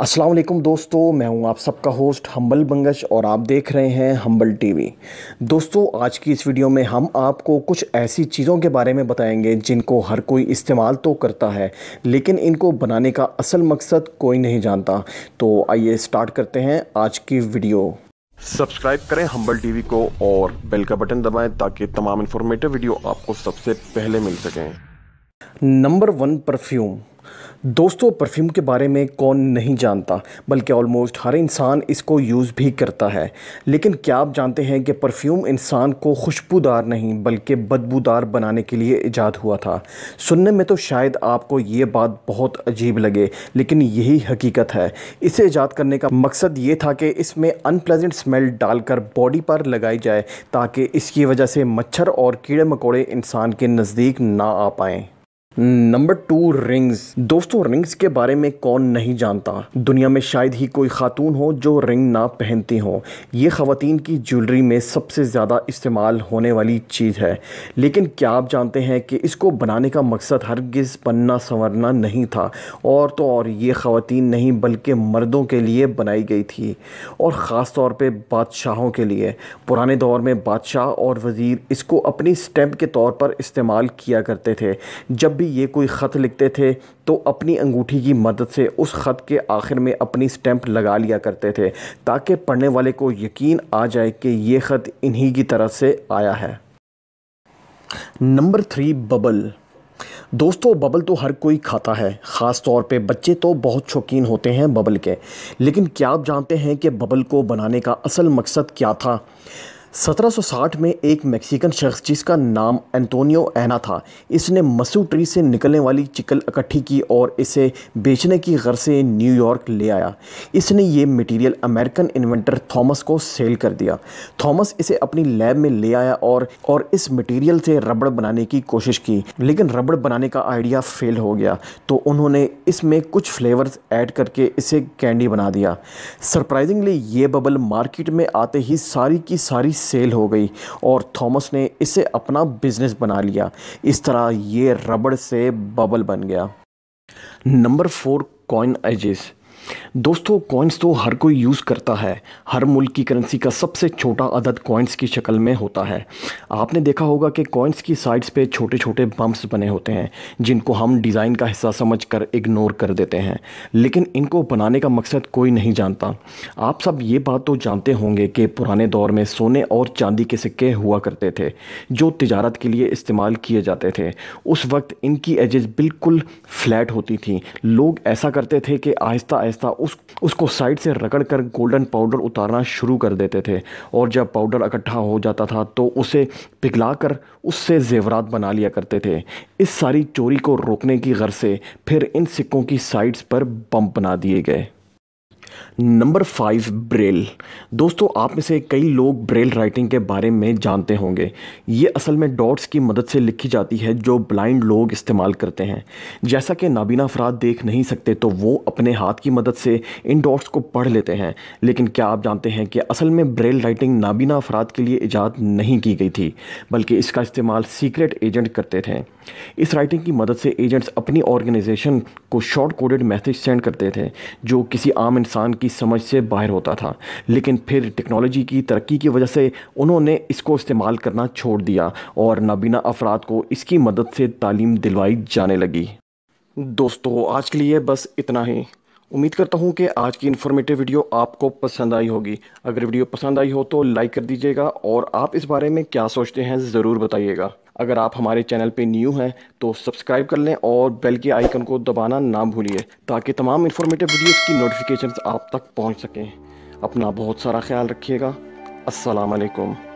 अस्सलाम वालेकुम दोस्तों मैं हूं आप सबका होस्ट हम्बल बंगश और आप देख रहे हैं हम्बल टीवी दोस्तों आज की इस वीडियो में हम आपको कुछ ऐसी चीज़ों के बारे में बताएंगे जिनको हर कोई इस्तेमाल तो करता है लेकिन इनको बनाने का असल मकसद कोई नहीं जानता तो आइए स्टार्ट करते हैं आज की वीडियो सब्सक्राइब करें हम्बल टीवी को और बेल का बटन दबाएँ ताकि तमाम इन्फॉर्मेटिव वीडियो आपको सबसे पहले मिल सकें नंबर वन परफ्यूम दोस्तों परफ्यूम के बारे में कौन नहीं जानता बल्कि ऑलमोस्ट हर इंसान इसको यूज़ भी करता है लेकिन क्या आप जानते हैं कि परफ्यूम इंसान को खुशबूदार नहीं बल्कि बदबूदार बनाने के लिए ईजाद हुआ था सुनने में तो शायद आपको ये बात बहुत अजीब लगे लेकिन यही हकीकत है इसे ईजाद करने का मकसद ये था कि इसमें अनप्लेजेंट स्मेल डालकर बॉडी पर लगाई जाए ताकि इसकी वजह से मच्छर और कीड़े मकोड़े इंसान के नज़दीक ना आ पाएँ नंबर टू रिंग्स दोस्तों रिंग्स के बारे में कौन नहीं जानता दुनिया में शायद ही कोई खातून हो जो रिंग ना पहनती हो ये खातन की ज्वेलरी में सबसे ज़्यादा इस्तेमाल होने वाली चीज़ है लेकिन क्या आप जानते हैं कि इसको बनाने का मकसद हरगिज़ बनना संवरना नहीं था और तो और ये खातन नहीं बल्कि मर्दों के लिए बनाई गई थी और ख़ास तौर पर बादशाहों के लिए पुराने दौर में बादशाह और वज़ीर इसको अपनी स्टैम्प के तौर पर इस्तेमाल किया करते थे जब भी ये कोई ख़त लिखते थे तो अपनी अंगूठी की मदद से उस ख़त के आखिर में अपनी स्टैंप लगा लिया करते थे ताकि पढ़ने वाले को यकीन आ जाए कि ये ख़त इन्हीं की तरफ से आया है नंबर थ्री बबल दोस्तों बबल तो हर कोई खाता है ख़ास तौर पे बच्चे तो बहुत शौकीन होते हैं बबल के लेकिन क्या आप जानते हैं कि बबल को बनाने का असल मकसद क्या था 1760 में एक मैक्सिकन शख्स जिसका नाम एंटोनियो एना था इसने मसू ट्री से निकलने वाली चिकल इकट्ठी की और इसे बेचने की गर्ज से न्यूयॉर्क ले आया इसने ये मटेरियल अमेरिकन इन्वेंटर थॉमस को सेल कर दिया थॉमस इसे अपनी लैब में ले आया और और इस मटेरियल से रबड़ बनाने की कोशिश की लेकिन रबड़ बनाने का आइडिया फेल हो गया तो उन्होंने इसमें कुछ फ्लेवर्स ऐड करके इसे कैंडी बना दिया सरप्राइजिंगली ये बबल मार्केट में आते ही सारी की सारी सेल हो गई और थॉमस ने इसे अपना बिजनेस बना लिया इस तरह ये रबड़ से बबल बन गया नंबर फोर कॉइन एजेस दोस्तों कॉइन्स तो हर कोई यूज़ करता है हर मुल्क की करेंसी का सबसे छोटा अदद कॉइन्स की शक्ल में होता है आपने देखा होगा कि कॉइन्स की साइड्स पे छोटे छोटे बम्प्स बने होते हैं जिनको हम डिज़ाइन का हिस्सा समझ कर इग्नोर कर देते हैं लेकिन इनको बनाने का मकसद कोई नहीं जानता आप सब ये बात तो जानते होंगे कि पुराने दौर में सोने और चांदी के सिक्के हुआ करते थे जो तजारत के लिए इस्तेमाल किए जाते थे उस वक्त इनकी एजेस बिल्कुल फ्लैट होती थी लोग ऐसा करते थे कि आहिस्ता आहिस्ता उस उसको साइड से रगड़ कर गोल्डन पाउडर उतारना शुरू कर देते थे और जब पाउडर इकट्ठा हो जाता था तो उसे पिघला कर उससे जेवरात बना लिया करते थे इस सारी चोरी को रोकने की गर्ज से फिर इन सिक्कों की साइड्स पर बम बना दिए गए नंबर फाइव ब्रेल दोस्तों आप में से कई लोग ब्रेल राइटिंग के बारे में जानते होंगे ये असल में डॉट्स की मदद से लिखी जाती है जो ब्लाइंड लोग इस्तेमाल करते हैं जैसा कि नाबीना अफराद देख नहीं सकते तो वो अपने हाथ की मदद से इन डॉट्स को पढ़ लेते हैं लेकिन क्या आप जानते हैं कि असल में ब्रेल राइटिंग नाबीना अफराद के लिए ईजाद नहीं की गई थी बल्कि इसका इस्तेमाल सीक्रेट एजेंट करते थे इस राइटिंग की मदद से एजेंट्स अपनी ऑर्गेनाइजेशन को शॉर्ट कोडेड मैसेज सेंड करते थे जो किसी आम इंसान की समझ से बाहर होता था लेकिन फिर टेक्नोलॉजी की तरक्की की वजह से उन्होंने इसको इस्तेमाल करना छोड़ दिया और नाबीना अफराद को इसकी मदद से तालीम दिलवाई जाने लगी दोस्तों आज के लिए बस इतना ही उम्मीद करता हूँ कि आज की इन्फॉर्मेटिव वीडियो आपको पसंद आई होगी अगर वीडियो पसंद आई हो तो लाइक कर दीजिएगा और आप इस बारे में क्या सोचते हैं ज़रूर बताइएगा अगर आप हमारे चैनल पे न्यू हैं तो सब्सक्राइब कर लें और बेल के आइकन को दबाना ना भूलिए ताकि तमाम इन्फॉर्मेटिव वीडियोस की नोटिफिकेशंस आप तक पहुंच सकें अपना बहुत सारा ख्याल रखिएगा अस्सलाम वालेकुम